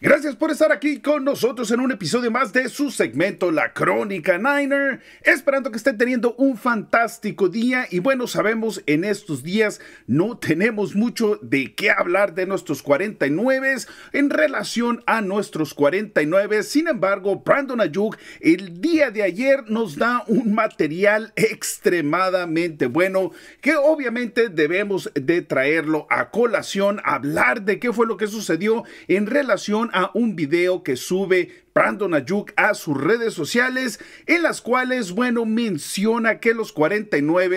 Gracias por estar aquí con nosotros en un episodio más de su segmento La Crónica Niner. Esperando que estén teniendo un fantástico día y bueno, sabemos en estos días no tenemos mucho de qué hablar de nuestros 49 en relación a nuestros 49. Sin embargo, Brandon Ayuk el día de ayer nos da un material extremadamente bueno que obviamente debemos de traerlo a colación, hablar de qué fue lo que sucedió en relación a un video que sube Brandon Ayuk a sus redes sociales, en las cuales, bueno, menciona que los 49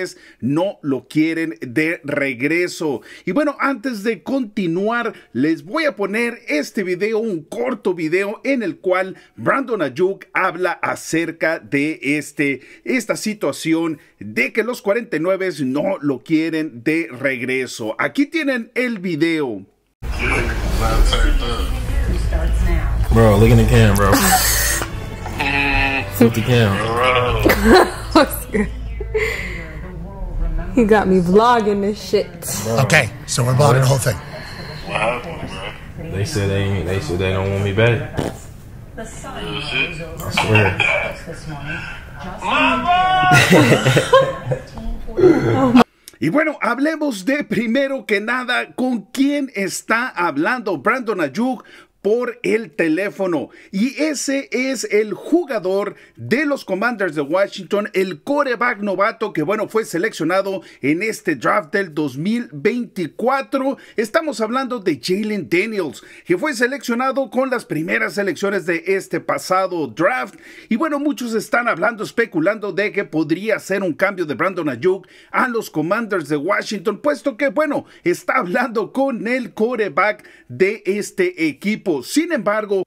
no lo quieren de regreso. Y bueno, antes de continuar, les voy a poner este video, un corto video en el cual Brandon Ayuk habla acerca de este, esta situación de que los 49 no lo quieren de regreso. Aquí tienen el video. Bro, look in the cam, bro. Flip the cam. He got me vlogging this shit. Bro. Okay, so we're vlogging the whole thing. Happened, they said they they said they don't want me back. The sun I swear. Mama! Y bueno, hablemos de primero que nada con quién está hablando Brandon Ayuk por el teléfono. Y ese es el jugador de los Commanders de Washington, el coreback novato que, bueno, fue seleccionado en este draft del 2024. Estamos hablando de Jalen Daniels, que fue seleccionado con las primeras selecciones de este pasado draft. Y bueno, muchos están hablando, especulando de que podría ser un cambio de Brandon Ayuk a los Commanders de Washington, puesto que, bueno, está hablando con el coreback de este equipo. Sin embargo,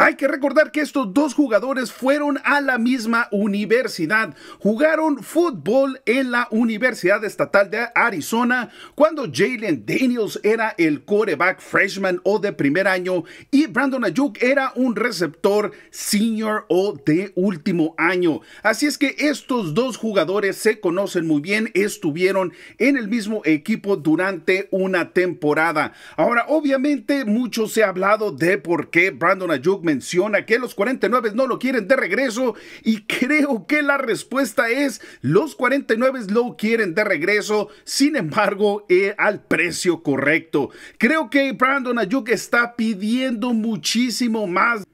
hay que recordar que estos dos jugadores fueron a la misma universidad. Jugaron fútbol en la Universidad Estatal de Arizona cuando Jalen Daniels era el coreback freshman o de primer año y Brandon Ayuk era un receptor senior o de último año. Así es que estos dos jugadores se conocen muy bien, estuvieron en el mismo equipo durante una temporada. Ahora, obviamente, mucho se ha hablado de por qué Brandon Ayuk menciona que los 49 no lo quieren de regreso y creo que la respuesta es los 49 lo quieren de regreso, sin embargo, eh, al precio correcto. Creo que Brandon Ayuk está pidiendo muchísimo más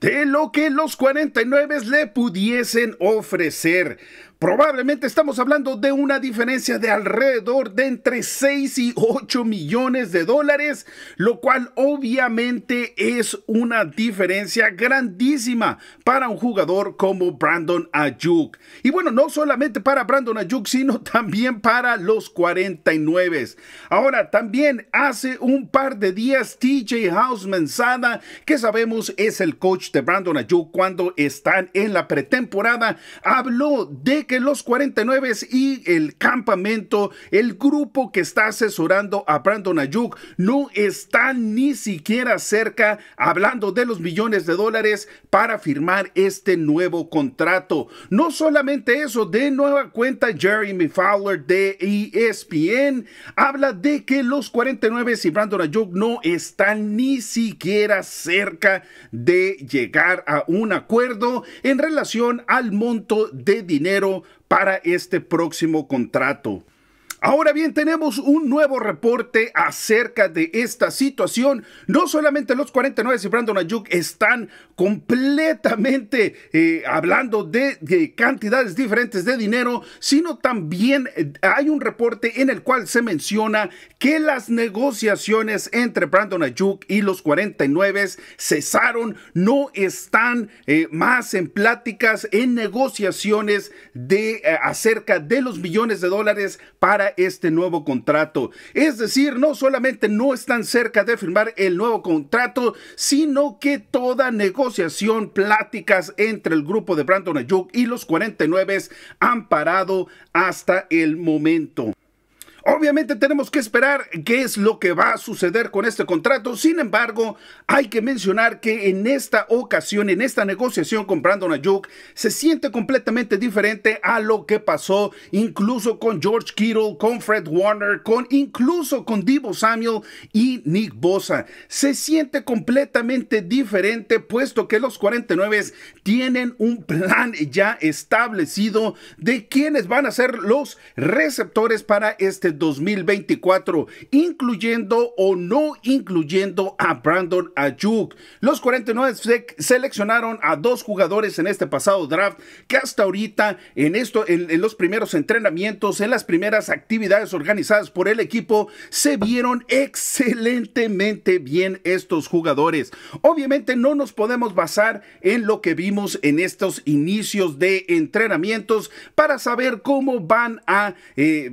de lo que los 49 le pudiesen ofrecer. Probablemente estamos hablando de una diferencia de alrededor de entre 6 y 8 millones de dólares, lo cual obviamente es una diferencia grandísima para un jugador como Brandon Ayuk. Y bueno, no solamente para Brandon Ayuk, sino también para los 49. Ahora, también hace un par de días TJ House Mensada, que sabemos es el coach de Brandon Ayuk cuando están en la pretemporada, habló de que los 49 y el campamento, el grupo que está asesorando a Brandon Ayuk, no están ni siquiera cerca hablando de los millones de dólares para firmar este nuevo contrato. No solamente eso, de nueva cuenta Jeremy Fowler de ESPN habla de que los 49 y Brandon Ayuk no están ni siquiera cerca de llegar a un acuerdo en relación al monto de dinero para este próximo contrato. Ahora bien, tenemos un nuevo reporte acerca de esta situación. No solamente los 49 y Brandon Ayuk están completamente eh, hablando de, cantidades diferentes de dinero, sino también eh, hay un reporte en el cual se menciona que las negociaciones entre Brandon Ayuk y los 49 cesaron, no están eh, más en pláticas, en negociaciones de acerca de los millones de dólares para este nuevo contrato. Es decir, no solamente no están cerca de firmar el nuevo contrato, sino que toda negociación, pláticas entre el grupo de Brandon Ayuk y los 49 han parado hasta el momento. Obviamente tenemos que esperar qué es lo que va a suceder con este contrato. Sin embargo, hay que mencionar que en esta ocasión, en esta negociación con Brandon Ayuk, se siente completamente diferente a lo que pasó incluso con George Kittle, con Fred Warner, con incluso con Divo Samuel y Nick Bosa. Se siente completamente diferente puesto que los 49 tienen un plan ya establecido de quiénes van a ser los receptores para este 2024, incluyendo o no incluyendo a Brandon Ayuk. Los 49 seleccionaron a dos jugadores en este pasado draft que hasta ahorita en esto en, los primeros entrenamientos, en las primeras actividades organizadas por el equipo se vieron excelentemente bien estos jugadores. Obviamente no nos podemos basar en lo que vimos en estos inicios de entrenamientos para saber cómo van a eh,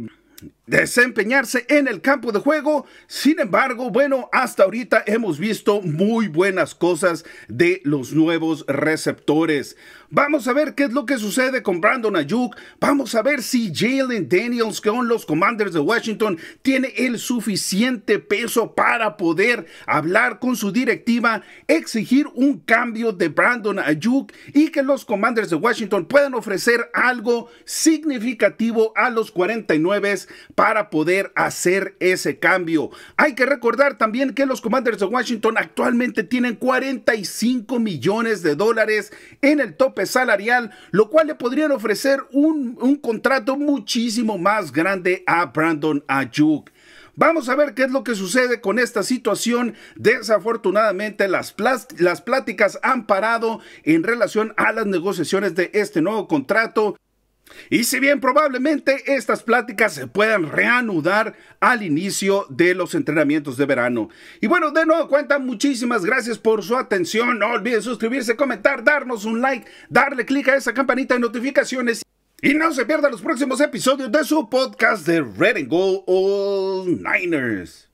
desempeñarse en el campo de juego. Sin embargo, bueno, hasta ahorita hemos visto muy buenas cosas de los nuevos receptores. Vamos a ver qué es lo que sucede con Brandon Ayuk. Vamos a ver si Jalen Daniels son los Commanders de Washington tiene el suficiente peso para poder hablar con su directiva, exigir un cambio de Brandon Ayuk y que los Commanders de Washington puedan ofrecer algo significativo a los 49 para poder hacer ese cambio. Hay que recordar también que los Commanders de Washington actualmente tienen 45 millones de dólares en el tope salarial, lo cual le podrían ofrecer un, contrato muchísimo más grande a Brandon Ayuk. Vamos a ver qué es lo que sucede con esta situación. Desafortunadamente, las, las pláticas han parado en relación a las negociaciones de este nuevo contrato y si bien probablemente estas pláticas se puedan reanudar al inicio de los entrenamientos de verano. Y bueno, de nuevo cuenta, muchísimas gracias por su atención. No olviden suscribirse, comentar, darnos un like, darle clic a esa campanita de notificaciones. Y no se pierdan los próximos episodios de su podcast de Red and Gold All Niners.